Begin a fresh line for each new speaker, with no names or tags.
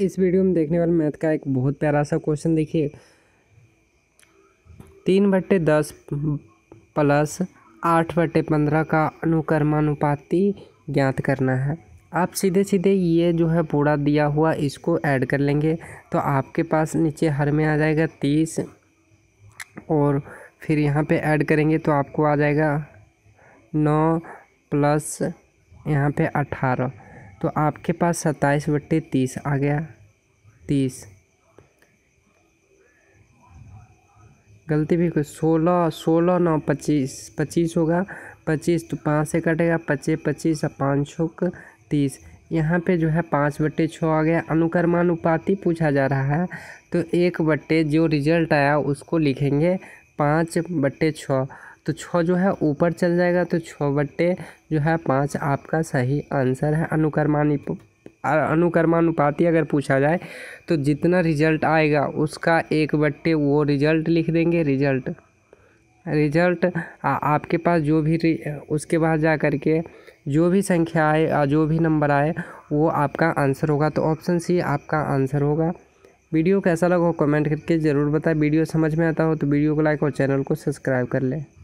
इस वीडियो में देखने वाले मैथ का एक बहुत प्यारा सा क्वेश्चन देखिए तीन बट्टे दस प्लस आठ बट्टे पंद्रह का अनुकर्मानुपाति ज्ञात करना है आप सीधे सीधे ये जो है पूरा दिया हुआ इसको ऐड कर लेंगे तो आपके पास नीचे हर में आ जाएगा तीस और फिर यहाँ पे ऐड करेंगे तो आपको आ जाएगा नौ प्लस यहाँ पे अठारह तो आपके पास सत्ताईस बट्टे तीस आ गया तीस गलती भी कुछ सोलह सोलह नौ पच्चीस पच्चीस होगा पच्चीस तो पाँच से कटेगा पच्चीस पच्चीस और पाँच सौ तीस यहाँ पे जो है पाँच बट्टे छः आ गया अनुक्रमानुपाति पूछा जा रहा है तो एक बट्टे जो रिजल्ट आया उसको लिखेंगे पाँच बट्टे छः तो छः जो है ऊपर चल जाएगा तो छः बट्टे जो है पाँच आपका सही आंसर है अनुकर्मानी अनुकर्मानुपाति अगर पूछा जाए तो जितना रिजल्ट आएगा उसका एक बट्टे वो रिजल्ट लिख देंगे रिजल्ट रिजल्ट आ, आपके पास जो भी उसके बाद जा कर के जो भी संख्या आए जो भी नंबर आए वो आपका आंसर होगा तो ऑप्शन सी आपका आंसर होगा वीडियो कैसा लगा हो कमेंट करके ज़रूर बताएं वीडियो समझ में आता हो तो वीडियो को लाइक और चैनल को सब्सक्राइब कर लें